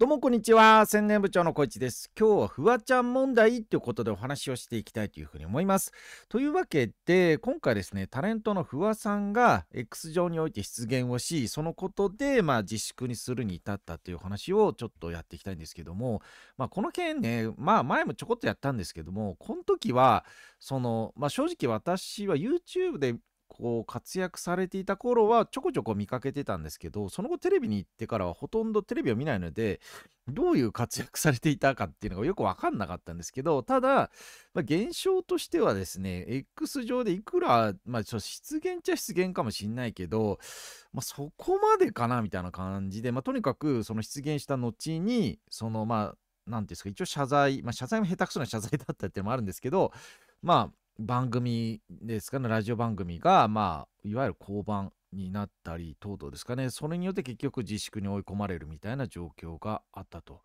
どうもこんにちは。宣伝部長の小市です。今日はフワちゃん問題ということでお話をしていきたいというふうに思います。というわけで、今回ですね、タレントのフワさんが X 上において出現をし、そのことで、まあ、自粛にするに至ったという話をちょっとやっていきたいんですけども、まあ、この件ね、まあ、前もちょこっとやったんですけども、この時は、その、まあ、正直私は YouTube でこう活躍されていた頃はちょこちょこ見かけてたんですけどその後テレビに行ってからはほとんどテレビを見ないのでどういう活躍されていたかっていうのがよく分かんなかったんですけどただ、まあ、現象としてはですね X 上でいくら、まあ、出現っちゃ出現かもしんないけど、まあ、そこまでかなみたいな感じで、まあ、とにかくその出現した後にそのまあ何ていうんですか一応謝罪、まあ、謝罪も下手くそな謝罪だったっていうのもあるんですけどまあ番組ですかね、ラジオ番組が、まあ、いわゆる降板になったり等々ですかね、それによって結局自粛に追い込まれるみたいな状況があったと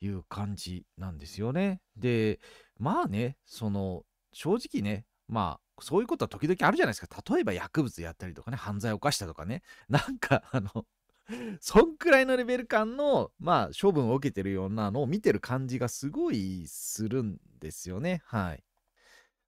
いう感じなんですよね。で、まあね、その、正直ね、まあ、そういうことは時々あるじゃないですか。例えば薬物やったりとかね、犯罪を犯したとかね、なんか、あのそんくらいのレベル感の、まあ、処分を受けてるようなのを見てる感じがすごいするんですよね。はい。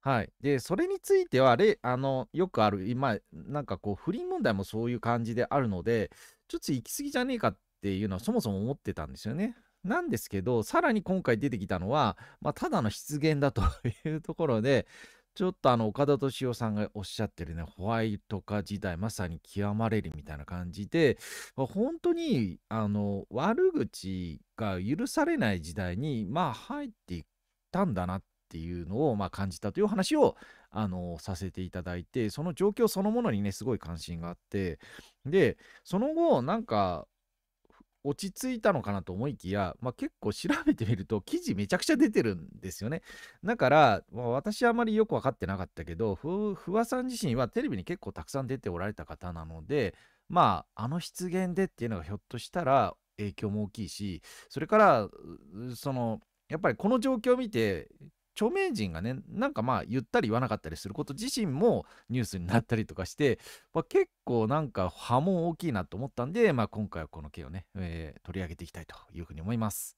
はい。で、それについては、れあの、よくある、今、なんかこう、不倫問題もそういう感じであるので、ちょっと行き過ぎじゃねえかっていうのは、そもそも思ってたんですよね。なんですけど、さらに今回出てきたのは、まあ、ただの失言だと いうところで、ちょっとあの、岡田敏夫さんがおっしゃってるね、ホワイト化時代、まさに極まれるみたいな感じで、本当に、あの、悪口が許されない時代に、まあ、入っていったんだなっっていうのをまあ感じたという話をあのさせていただいてその状況そのものにねすごい関心があってでその後なんか落ち着いたのかなと思いきや、まあ、結構調べてみると記事めちゃくちゃ出てるんですよね。だから、まあ、私あまりよく分かってなかったけど、ふ破さん自身はテレビに結構たくさん出ておられた方なので、まあ、あの失言でっていうのがひょっとしたら影響も大きいし、それから、その、やっぱりこの状況を見て、著名人がねなんかまあ言ったり言わなかったりすること自身もニュースになったりとかして、まあ、結構なんか波紋大きいなと思ったんで、まあ、今回はこの件をね、えー、取り上げていきたいというふうに思います。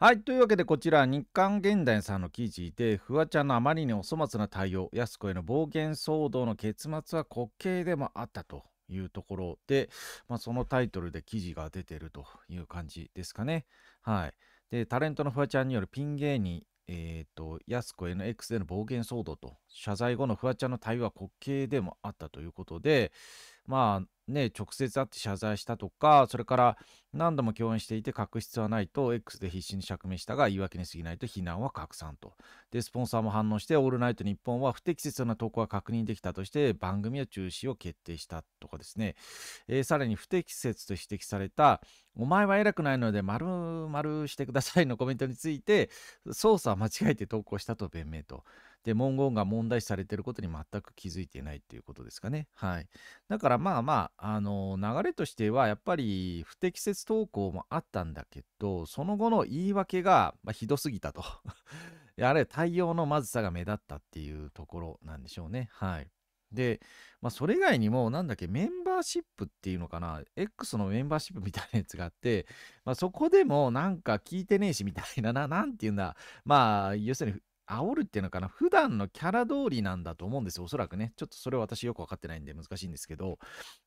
はい。というわけで、こちら、日刊現代さんの記事で、フワちゃんのあまりにお粗末な対応、安子への暴言騒動の結末は滑稽でもあったというところで、まあ、そのタイトルで記事が出てるという感じですかね。はい。で、タレントのフワちゃんによるピン芸人えっ、ー、と、やすこ NX での暴言騒動と、謝罪後のフワちゃんの対話は滑稽でもあったということで、まあ、ね、直接会って謝罪したとか、それから何度も共演していて確執はないと、X で必死に釈明したが言い訳に過ぎないと非難は拡散と。で、スポンサーも反応して、オールナイト日本は不適切な投稿が確認できたとして、番組は中止を決定したとかですね。えー、さらに不適切と指摘された、お前は偉くないので、丸々してくださいのコメントについて、操作は間違えて投稿したと弁明と。で、文言が問題視されてることに全く気づいてないっていうことですかね。はい。だからまあまあ、あの、流れとしてはやっぱり不適切投稿もあったんだけど、その後の言い訳が、まあ、ひどすぎたと。あれ、対応のまずさが目立ったっていうところなんでしょうね。はい。で、まあ、それ以外にも、何だっけ、メンバーシップっていうのかな、X のメンバーシップみたいなやつがあって、まあ、そこでもなんか聞いてねえしみたいな、な、何て言うんだ、まあ、要するに、煽るっていうのかな、普段のキャラ通りなんだと思うんですよ、おそらくね。ちょっとそれは私よく分かってないんで難しいんですけど、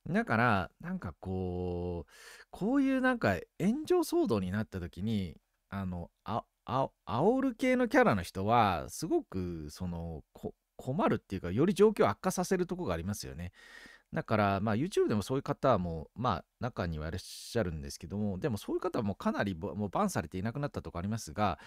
だから、なんかこう、こういうなんか炎上騒動になった時に、あの、あ、あ、煽る系のキャラの人は、すごく、その、困るっていうか、より状況を悪化させるとこがありますよね。だから、まあ、YouTube でもそういう方も、まあ、中にはいらっしゃるんですけども、でもそういう方もかなりもうバンされていなくなったとこありますが、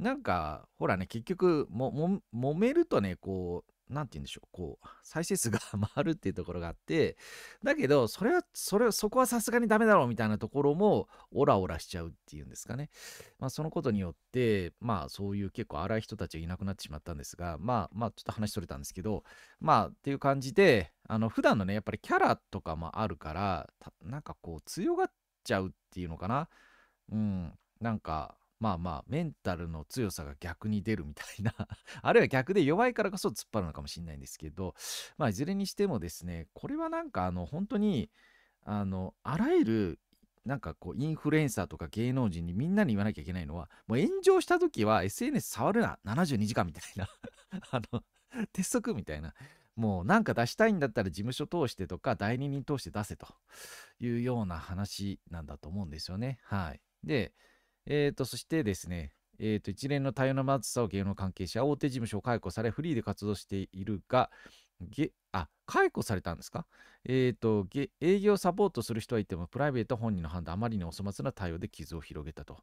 なんか、ほらね、結局も、も、揉めるとね、こう、何て言うんでしょう、こう、再生数が 回るっていうところがあって、だけど、それは、それは、そこはさすがにダメだろうみたいなところも、オラオラしちゃうっていうんですかね。まあ、そのことによって、まあ、そういう結構荒い人たちがいなくなってしまったんですが、まあ、まあ、ちょっと話それたんですけど、まあ、っていう感じで、あの、普段のね、やっぱりキャラとかもあるから、なんかこう、強がっちゃうっていうのかな。うん、なんか、まあまあメンタルの強さが逆に出るみたいな あるいは逆で弱いからこそ突っ張るのかもしれないんですけど、まあ、いずれにしてもですねこれはなんかあの本当にあのあらゆるなんかこうインフルエンサーとか芸能人にみんなに言わなきゃいけないのはもう炎上した時は SNS 触るな72時間みたいな あの鉄則みたいなもうなんか出したいんだったら事務所通してとか代理人通して出せというような話なんだと思うんですよねはいでえっ、ー、と、そしてですね、えっ、ー、と、一連の多様な松さを芸能関係者、大手事務所を解雇され、フリーで活動しているが、げあ、解雇されたんですかえっ、ー、と、営業サポートする人はいても、プライベート本人の判断、あまりにお粗末な対応で傷を広げたと。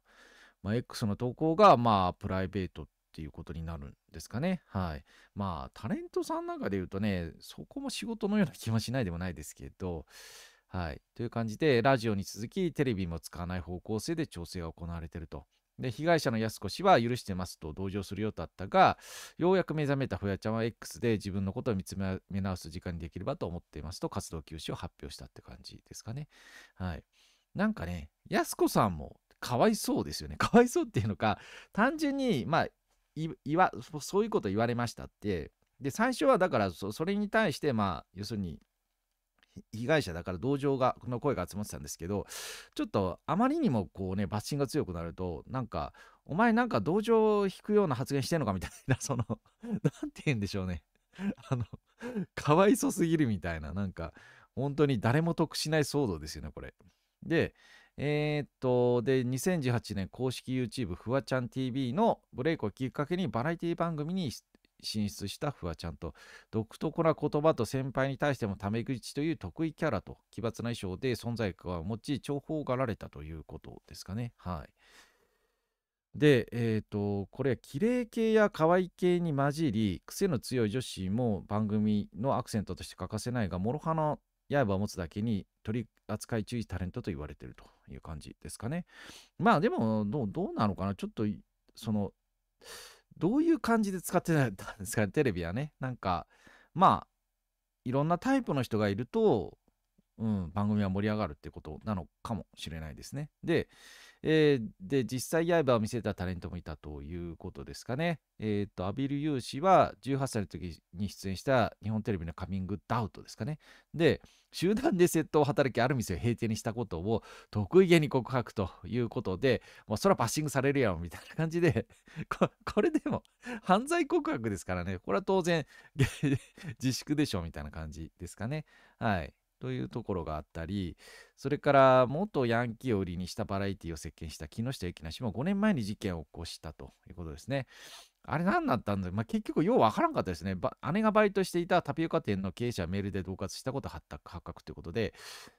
まあ、X の投稿が、まあ、プライベートっていうことになるんですかね。はい。まあ、タレントさんなんかで言うとね、そこも仕事のような気もしないでもないですけど、はい。という感じで、ラジオに続き、テレビも使わない方向性で調整が行われていると。で、被害者の安子氏は許してますと同情するようだったが、ようやく目覚めたほやちゃんは X で自分のことを見つめ直す時間にできればと思っていますと活動休止を発表したって感じですかね。はい。なんかね、安子さんもかわいそうですよね。かわいそうっていうのか、単純に、まあ、いわそういうこと言われましたって、で、最初はだからそれに対して、まあ、要するに、被害者だから同情がの声が集まってたんですけどちょっとあまりにもこうねバッシングが強くなるとなんかお前なんか同情を引くような発言してんのかみたいな その何て言うんでしょうねあのかわいそすぎるみたいななんか本当に誰も得しない騒動ですよねこれ。でえー、っと、で、2018年公式 YouTube フワちゃん TV のブレイクをきっかけにバラエティ番組に進出したフワちゃんと独特な言葉と先輩に対してもタメ口という得意キャラと奇抜な衣装で存在感を持ち重宝がられたということですかね。はい。で、えっ、ー、と、これは綺麗系や可愛い系に混じり、癖の強い女子も番組のアクセントとして欠かせないが、諸刃の刃を持つだけに取り扱い注意タレントと言われてるという感じですかね。まあでもどう、どうなのかなちょっと、その、どういう感じで使ってたんですかね、テレビはね。なんか、まあ、いろんなタイプの人がいると、うん、番組は盛り上がるってことなのかもしれないですね。で、えー、で、実際刃を見せたタレントもいたということですかね。えっ、ー、と、アビル・ユー氏は18歳の時に出演した日本テレビのカミングダウトですかね。で、集団で窃盗を働き、ある店を閉店にしたことを得意げに告白ということで、もうそらバッシングされるやんみたいな感じで こ、これでも犯罪告白ですからね、これは当然 自粛でしょうみたいな感じですかね。はい。というところがあったり、それから元ヤンキーを売りにしたバラエティを席巻した木下ゆきな氏も5年前に事件を起こしたということですね。あれ何だったんだ、まあ、結局ようわからんかったですね。姉がバイトしていたタピオカ店の経営者はメールで同括したこと発覚ということで、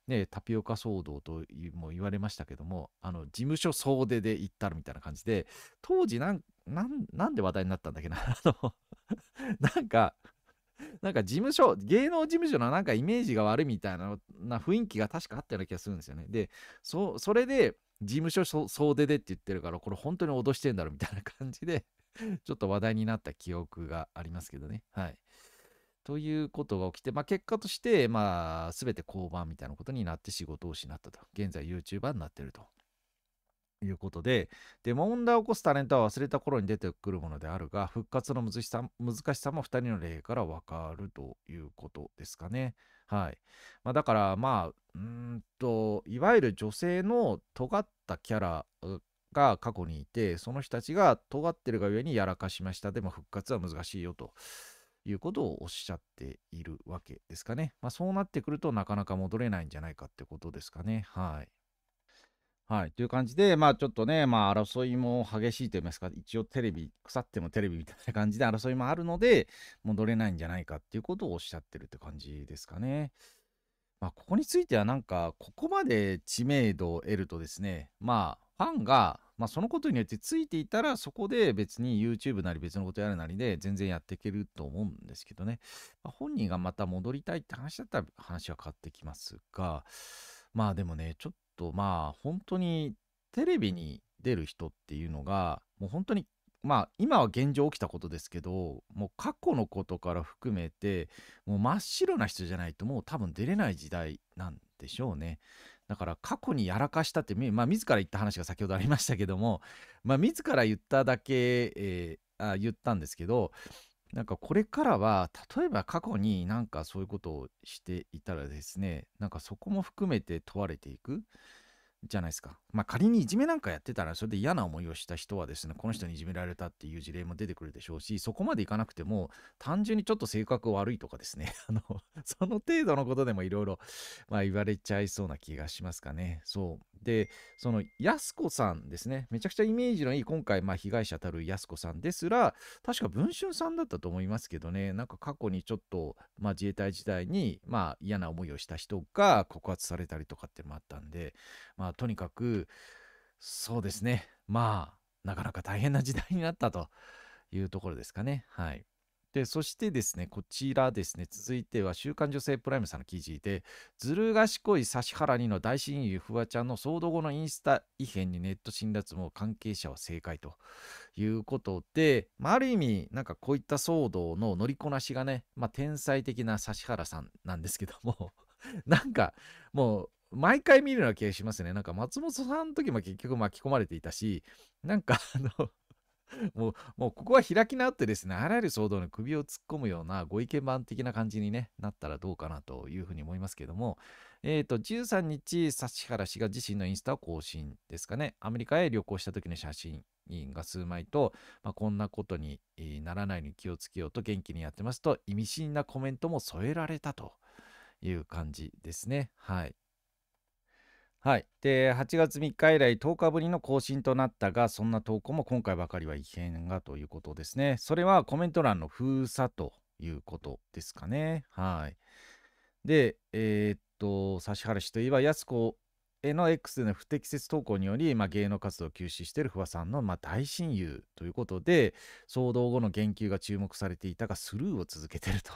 ね、タピオカ騒動とも言われましたけども、あの事務所総出で行ったるみたいな感じで、当時なんなんなんで話題になったんだっけな。なんか、なんか事務所、芸能事務所のなんかイメージが悪いみたいなな雰囲気が確かあったような気がするんですよね。で、そそれで、事務所総出でって言ってるから、これ本当に脅してんだろみたいな感じでちょっと話題になった記憶がありますけどね。はい。ということが起きて、まあ、結果として、まあ、すべて降板みたいなことになって仕事を失ったと。現在 YouTuber になってると。いうことで、で、問題を起こすタレントは忘れた頃に出てくるものであるが、復活の難しさ難しさも2人の例からわかるということですかね。はい。まあ、だから、まあ、うんと、いわゆる女性の尖ったキャラが過去にいて、その人たちが尖ってるがゆえにやらかしました。でも復活は難しいよと。いうことをおっしゃっているわけですかね。まあ、そうなってくるとなかなか戻れないんじゃないかってことですかね。はい。はい、という感じで、まあちょっとね、まあ争いも激しいと言いますか、一応テレビ、腐ってもテレビみたいな感じで争いもあるので、戻れないんじゃないかっていうことをおっしゃってるって感じですかね。まあここについてはなんか、ここまで知名度を得るとですね、まあファンが、まあそのことによってついていたら、そこで別に YouTube なり別のことやるなりで全然やっていけると思うんですけどね、まあ、本人がまた戻りたいって話だったら話は変わってきますが、まあでもね、ちょっとまあ本当にテレビに出る人っていうのが、もう本当にまあ今は現状起きたことですけど、もう過去のことから含めて、もう真っ白な人じゃないともう多分出れない時代なんでしょうね。だから過去にやらかしたって、まあ、自ら言った話が先ほどありましたけども、まあ、自ら言っただけ、えー、あ言ったんですけど、なんかこれからは例えば過去になんかそういうことをしていたらですねなんかそこも含めて問われていくじゃないですか。まあ、仮にいじめなんかやってたら、それで嫌な思いをした人はですね、この人にいじめられたっていう事例も出てくるでしょうし、そこまでいかなくても、単純にちょっと性格悪いとかですね、あの、その程度のことでもいろいろ、まあ、言われちゃいそうな気がしますかね。そう。で、その、やすこさんですね、めちゃくちゃイメージのいい、今回、まあ、被害者たるやすこさんですら、確か文春さんだったと思いますけどね、なんか過去にちょっと、まあ、自衛隊時代に、まあ、嫌な思いをした人が告発されたりとかってのもあったんで、まあ、とにかく、そうですね。まあ、なかなか大変な時代になったというところですかね。はい。で、そしてですね、こちらですね、続いては、週刊女性プライムさんの記事で、ずる賢い指原2の大親友フワちゃんの騒動後のインスタ異変にネット侵略も関係者は正解ということで、まあ、ある意味、なんかこういった騒動の乗りこなしがね、まあ、天才的な指原さんなんですけども、なんかもう毎回見るような気がしますね。なんか松本さんの時も結局巻き込まれていたし、なんかあの もう、もうここは開き直ってですね、あらゆる騒動に首を突っ込むようなご意見番的な感じに、ね、なったらどうかなというふうに思いますけども、えっ、ー、と、13日、指原氏が自身のインスタを更新ですかね、アメリカへ旅行した時の写真が数枚と、まあ、こんなことにならないように気をつけようと元気にやってますと、意味深なコメントも添えられたという感じですね。はい。はい、で8月3日以来10日ぶりの更新となったがそんな投稿も今回ばかりは異変がということですねそれはコメント欄の封鎖ということですかねはいでえー、っと指原氏といえば安子への X での不適切投稿により、まあ、芸能活動を休止している不破さんの、まあ、大親友ということで騒動後の言及が注目されていたがスルーを続けていると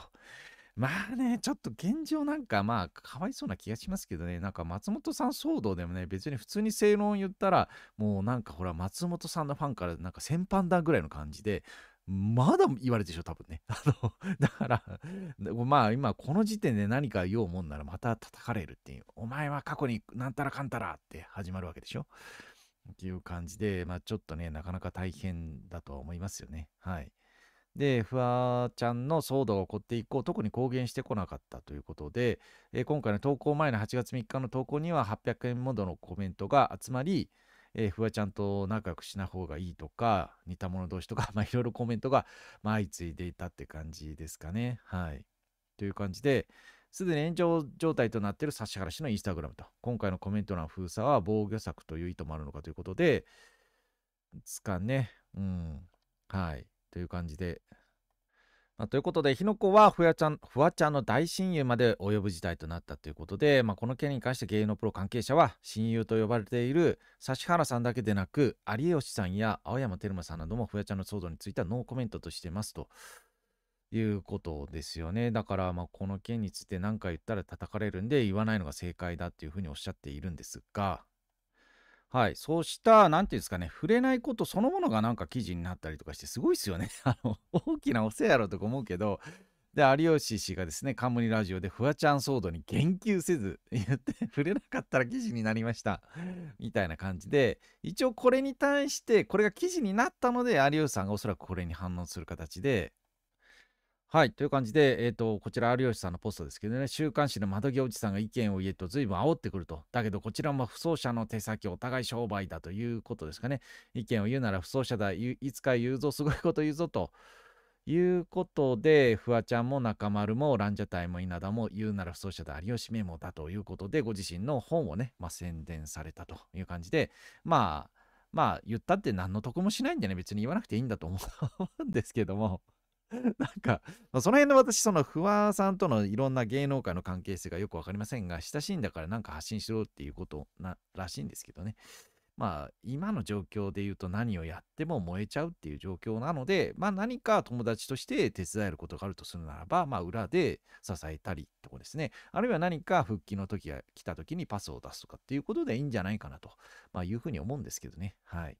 まあね、ちょっと現状なんかまあ、かわいそうな気がしますけどね、なんか松本さん騒動でもね、別に普通に正論言ったら、もうなんかほら、松本さんのファンからなんか先般だぐらいの感じで、まだ言われてしょ、多分ね。あの、だから、まあ今この時点で何か言おうもんならまた叩かれるっていう、お前は過去になんたらかんたらって始まるわけでしょ。っていう感じで、まあちょっとね、なかなか大変だとは思いますよね。はい。で、フワちゃんの騒動が起こって以降、特に公言してこなかったということで、えー、今回の投稿前の8月3日の投稿には800円モードのコメントが集まり、えー、フワちゃんと仲良くしない方がいいとか、似た者同士とか、まあ、いろいろコメントが、相次いでいたって感じですかね。はい。という感じで、すでに炎上状態となっている指原氏のインスタグラムと、今回のコメント欄封鎖は防御策という意図もあるのかということで、つかね。うん。はい。という感じで、まあ、ということで、火の粉はフワちゃん、フワちゃんの大親友まで及ぶ事態となったということで、まあ、この件に関して芸能プロ関係者は、親友と呼ばれている指原さんだけでなく、有吉さんや青山テルマさんなどもフワちゃんの騒動についてはノーコメントとしてますと。いうことですよね。だから、まこの件について何か言ったら叩かれるんで、言わないのが正解だっていうふうにおっしゃっているんですが、はい、そうした、なんていうんですかね、触れないことそのものがなんか記事になったりとかして、すごいですよね。あの、大きなお世話やろとか思うけど、で、有吉氏がですね、冠ラジオでフワちゃん騒動に言及せず言って、触れなかったら記事になりました。みたいな感じで、一応これに対して、これが記事になったので、有吉さんがおそらくこれに反応する形で、はい。という感じで、えっ、と、こちら、有吉さんのポストですけどね、週刊誌の窓際おじさんが意見を言えとずいぶん煽ってくると。だけど、こちらも不走者の手先、お互い商売だということですかね。意見を言うなら不走者だ、いつか言うぞ、すごいこと言うぞと。いうことで、フワちゃんも中丸もランジャタイも稲田も言うなら不走者で有吉メモだということで、ご自身の本をね、まあ、宣伝されたという感じで、まあ、まあ言ったって何の得もしないんでね、別に言わなくていいんだと思うんですけども。なんか、その辺の私、その不破さんとのいろんな芸能界の関係性がよくわかりませんが、親しいんだからなんか発信しろっていうことならしいんですけどね。まあ、今の状況で言うと何をやっても燃えちゃうっていう状況なので、まあ何か友達として手伝えることがあるとするならば、まあ裏で支えたりってことですね。あるいは何か復帰の時が来た時にパスを出すとかっていうことでいいんじゃないかなと、まあいうふうに思うんですけどね。はい。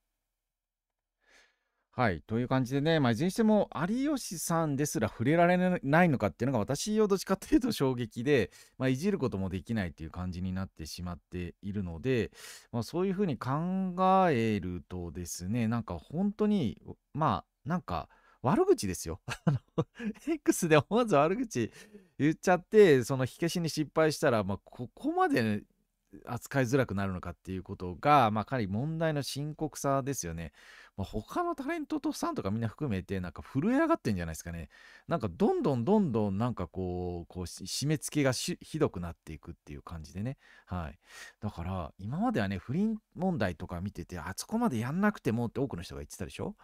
はい。という感じでね、まあ、いずれにしても、有吉さんですら触れられな いのかっていうのが、私をどっちかっていうと衝撃で、まあ、いじることもできないっていう感じになってしまっているので、まあ、そういうふうに考えるとですね、なんか本当に、まあ、なんか、悪口ですよ。X で思わず悪口言っちゃって、その火消しに失敗したら、まあ、ここまで扱いづらくなるのかっていうことが、まあ、かなり問題の深刻さですよね。まあ、他のタレントとさんとかみんな含めて、なんか震え上がってんじゃないですかね。なんかどんどんどんどんなんかこう、こう締め付けがひどくなっていくっていう感じでね。はい。だから、今まではね、不倫問題とか見てて、あそこまでやんなくてもって多くの人が言ってたでしょ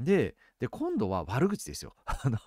で、で、今度は悪口ですよ。あの、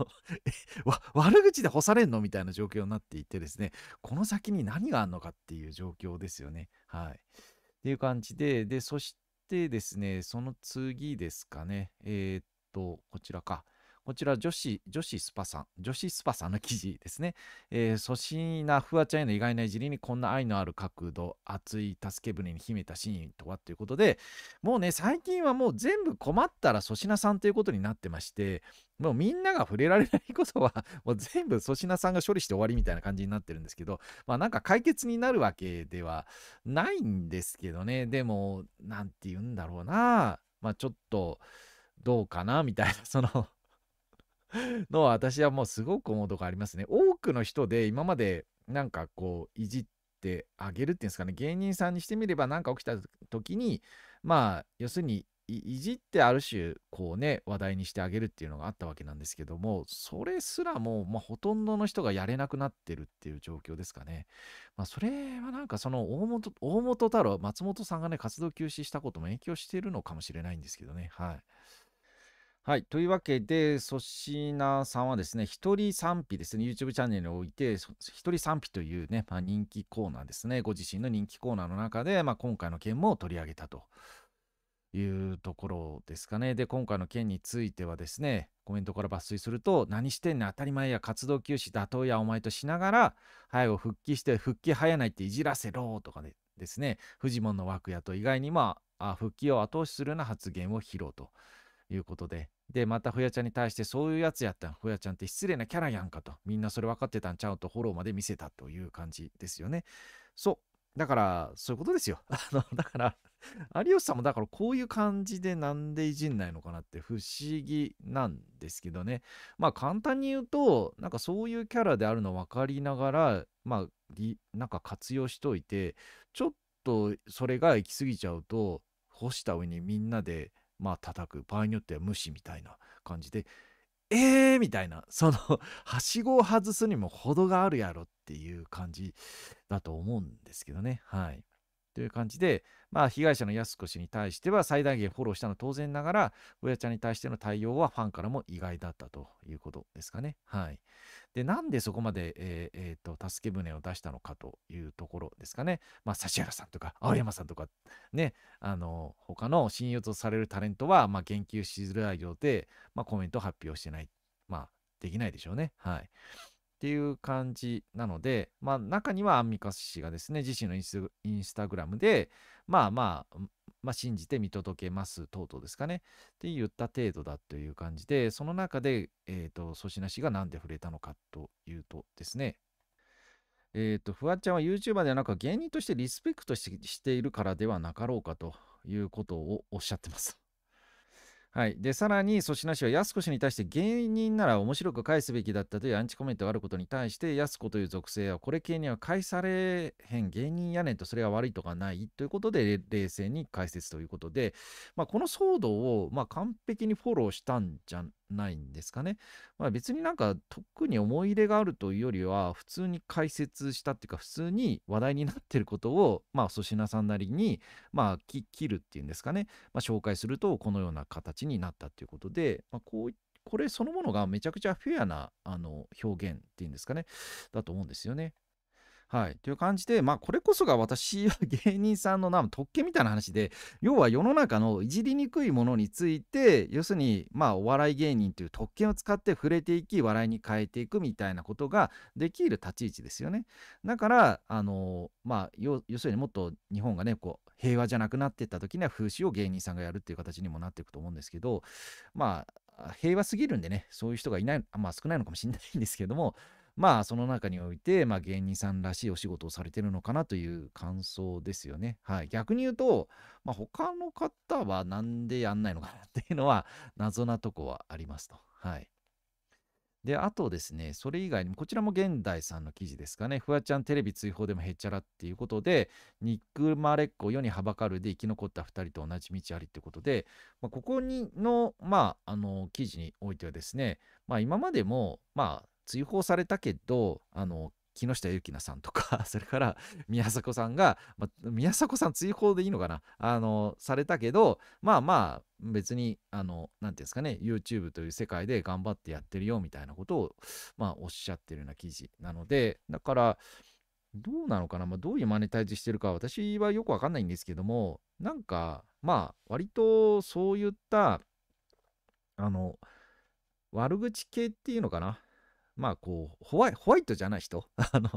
悪口で干されんのみたいな状況になっていてですね、この先に何があるのかっていう状況ですよね。はい。っていう感じで、で、そしてですね、その次ですかね。えー、っと、こちらか。こちら女子、女子スパさん、女子スパさんの記事ですね。えー、粗品なフワちゃんへの意外ないじりにこんな愛のある角度、熱い助け舟に秘めたシーンとはということで、もうね、最近はもう全部困ったら粗品さんということになってまして、もうみんなが触れられないことは、もう全部粗品さんが処理して終わりみたいな感じになってるんですけど、まあなんか解決になるわけではないんですけどね、でも、なんて言うんだろうな、まあちょっと、どうかなみたいな、その の私はもうすごく思うとこありますね。多くの人で今までなんかこういじってあげるっていうんですかね芸人さんにしてみれば何か起きた時にまあ要するにいじってある種こうね話題にしてあげるっていうのがあったわけなんですけどもそれすらも、まあ、ほとんどの人がやれなくなってるっていう状況ですかね。まあ、それはなんかその大本大本太郎松本さんがね活動休止したことも影響してるのかもしれないんですけどね。はいはい。というわけで、粗品さんはですね、一人賛否ですね、YouTube チャンネルにおいて、一人賛否というね、まあ、人気コーナーですね、ご自身の人気コーナーの中で、まあ、今回の件も取り上げたというところですかね。で、今回の件についてはですね、コメントから抜粋すると、何してんね当たり前や、活動休止、打倒や、お前としながら、早、く、復帰して、復帰早ないっていじらせろとかでですね、フジモンの枠やと、意外にまあ、あ復帰を後押しするような発言を披露と。いうことで。で、また、ふやちゃんに対して、そういうやつやったん。ふやちゃんって失礼なキャラやんかと。みんなそれ分かってたんちゃうと、フォローまで見せたという感じですよね。そう。だから、そういうことですよ。あの、だから、有吉さんもだからこういう感じでなんでいじんないのかなって不思議なんですけどね。まあ簡単に言うと、なんかそういうキャラであるの分かりながら、まあ、なんか活用しといて、ちょっとそれが行き過ぎちゃうと、干した上にみんなでまあ叩く場合によっては無視みたいな感じでえーみたいな そのはしごを外すにも程があるやろっていう感じだと思うんですけどねはいという感じでまあ、被害者の安子氏に対しては最大限フォローしたのは当然ながら、親ちゃんに対しての対応はファンからも意外だったということですかね。はい。で、なんでそこまで、えーえー、と助け舟を出したのかというところですかね。まあ、指原さんとか青山さんとか、ね、あの、他の信用とされるタレントは、まあ、言及しづらいようで、まあ、コメント発表してない。まあ、できないでしょうね。はい。っていう感じなので、まあ、中にはアンミカ氏がですね、自身のインスタグラムで、まあまあ、まあ、信じて見届けます、とうとうですかね、って言った程度だという感じで、その中で、えっ、ー、と、粗品氏が何で触れたのかというとですね、えっ、ー、と、フワちゃんは YouTuber ではなく、芸人としてリスペクトしているからではなかろうかということをおっしゃってます。はい、でさらに粗品氏は安子氏に対して芸人なら面白く返すべきだったというアンチコメントがあることに対して安子という属性はこれ系には返されへん芸人やねんとそれは悪いとかないということで冷静に解説ということで、まあ、この騒動をまあ完璧にフォローしたんじゃないんですかね。まあ、別になんか特に思い入れがあるというよりは普通に解説したっていうか普通に話題になってることをまあ粗品さんなりにまあ切るっていうんですかね、まあ、紹介するとこのような形になったっていうことで、まあ、こうこれそのものがめちゃくちゃフェアなあの表現っていうんですかねだと思うんですよね。はい。という感じで、まあ、これこそが私は芸人さんの特権みたいな話で、要は世の中のいじりにくいものについて、要するに、まあ、お笑い芸人という特権を使って触れていき、笑いに変えていくみたいなことができる立ち位置ですよね。だから、あの、まあ、要するにもっと日本がね、こう、平和じゃなくなっていった時には風刺を芸人さんがやるっていう形にもなっていくと思うんですけど、まあ、平和すぎるんでね、そういう人がいない、まあ少ないのかもしれないんですけども、まあその中において、まあ、芸人さんらしいお仕事をされてるのかなという感想ですよね。はい、逆に言うと、まあ、他の方はなんでやんないのかなっていうのは謎なとこはありますと。はい、で、あとですね、それ以外にも、こちらも現代さんの記事ですかね、フワちゃんテレビ追放でもへっちゃらっていうことで、ク・まれっ子世にはばかるで生き残った2人と同じ道ありってことで、まあ、ここにの、まあ、あの記事においてはですね、まあ、今までも、まあ、追放されたけどあの木下ゆきなさんとか それから宮迫さんが、ま宮迫さん追放でいいのかなあのされたけどまあまあ別にあの何て言うんですかね YouTube という世界で頑張ってやってるよみたいなことを、まあ、おっしゃってるような記事なのでだからどうなのかな、まあ、どういうマネタイズしてるか私はよくわかんないんですけどもなんかまあ割とそういったあの悪口系っていうのかなまあこうホワイトじゃない人 あの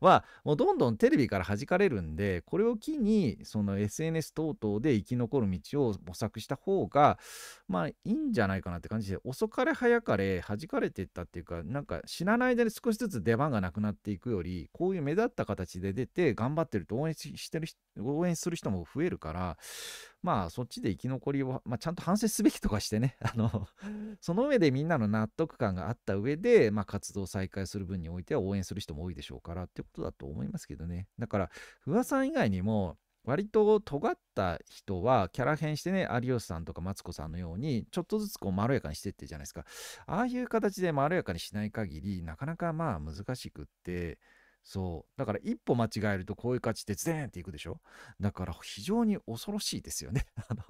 はもうどんどんテレビから弾かれるんでこれを機にその SNS 等々で生き残る道を模索した方がまあいいんじゃないかなって感じで遅かれ早かれ弾かれていったっていうかなんか死なない間に少しずつ出番がなくなっていくよりこういう目立った形で出て頑張ってると応援してる応援する人も増えるからまあそっちで生き残りを、まあ、ちゃんと反省すべきとかしてね あのその上でみんなの納得感があった上で、まあ、活動再開する分においては応援する人も多いでしょうからってことだと思いますけどねだから不破さん以外にも割と尖った人はキャラ変してね有吉さんとかマツコさんのようにちょっとずつこうまろやかにしてってじゃないですかああいう形でまろやかにしない限りなかなかまあ難しくってそうだから一歩間違えるとこういう価値っズデンっていくでしょだから非常に恐ろしいですよね あの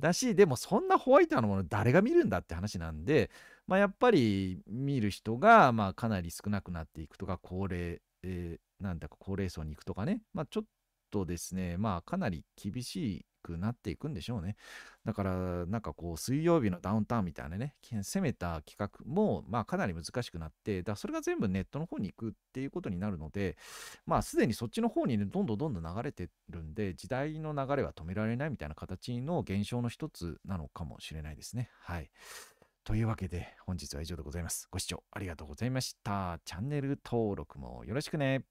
だしでもそんなホワイトのもの誰が見るんだって話なんで、まあ、やっぱり見る人がまあかなり少なくなっていくとか高齢、えー、なんだか高齢層に行くとかね、まあ、ちょっとですね、まあ、かなり厳しくなっていくんでしょうね。だから、なんかこう、水曜日のダウンタウンみたいなね、攻めた企画も、まあ、かなり難しくなって、だからそれが全部ネットの方に行くっていうことになるので、まあ、すでにそっちの方に、ね、どんどんどんどん流れてるんで、時代の流れは止められないみたいな形の現象の一つなのかもしれないですね。はい。というわけで、本日は以上でございます。ご視聴ありがとうございました。チャンネル登録もよろしくね。